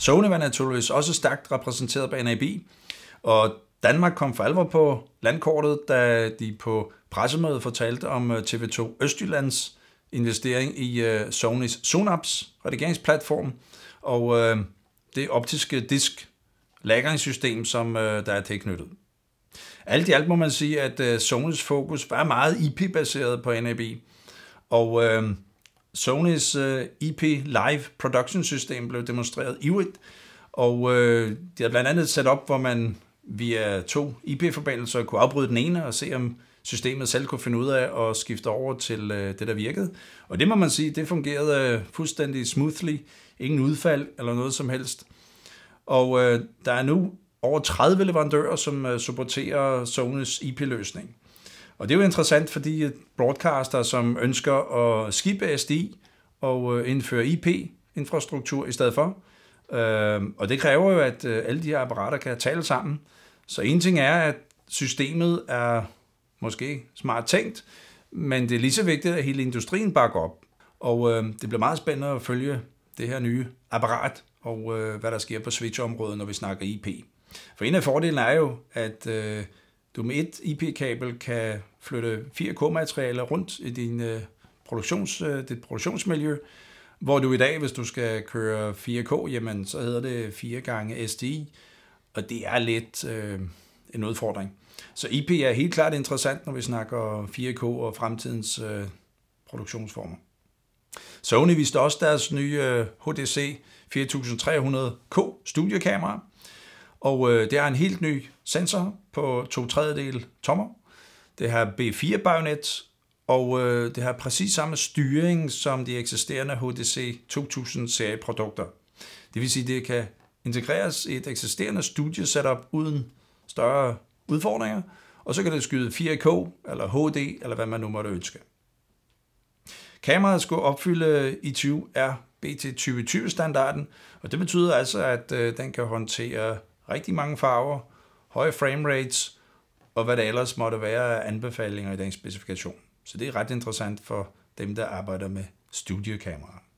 Sony var naturligvis også stærkt repræsenteret på NAB, og Danmark kom for alvor på landkortet, da de på pressemødet fortalte om øh, TV2 Østjyllands investering i øh, Sonys Sonaps redigeringsplatform og øh, det optiske disk lagringssystem, som der er tilknyttet. Alt i alt må man sige, at Sonys fokus var meget IP-baseret på NAB, og øh, Sonys øh, EP Live Production System blev demonstreret ivrigt, og øh, de havde blandt andet sat setup, hvor man via to IP-forbindelser e kunne afbryde den ene og se, om systemet selv kunne finde ud af at skifte over til øh, det, der virkede. Og det må man sige, det fungerede øh, fuldstændig smoothly. Ingen udfald eller noget som helst. Og øh, der er nu over 30 leverandører, som øh, supporterer Sonys IP-løsning. E og det er jo interessant, fordi broadcaster, som ønsker at skibe SDI og øh, indføre IP-infrastruktur i stedet for, øh, og det kræver jo, at øh, alle de her apparater kan tale sammen. Så en ting er, at systemet er måske smart tænkt, men det er lige så vigtigt, at hele industrien bakker op. Og det bliver meget spændende at følge det her nye apparat, og hvad der sker på switchområdet, når vi snakker IP. For en af fordelene er jo, at med et IP-kabel kan flytte 4K-materialer rundt i din øh, produktions, øh, dit produktionsmiljø, hvor du i dag, hvis du skal køre 4K, jamen så hedder det 4 gange SDI, og det er lidt øh, en udfordring. Så IP er helt klart interessant, når vi snakker 4K og fremtidens øh, produktionsformer. Sony viste også deres nye HDC øh, 4300K studiekamera, og øh, det er en helt ny sensor på to tredjedel tommer. Det har B4-bajonet, og øh, det har præcis samme styring som de eksisterende HDC 2000-serieprodukter. Det vil sige, at det kan integreres i et eksisterende studiesetup uden større udfordringer, og så kan det skyde 4K eller HD, eller hvad man nu måtte ønske. Kameraet skulle opfylde i 20 er BT2020-standarden, og det betyder altså, at øh, den kan håndtere rigtig mange farver, høje frame rates og hvad der ellers måtte være af anbefalinger i den specifikation. Så det er ret interessant for dem, der arbejder med studiekameraer.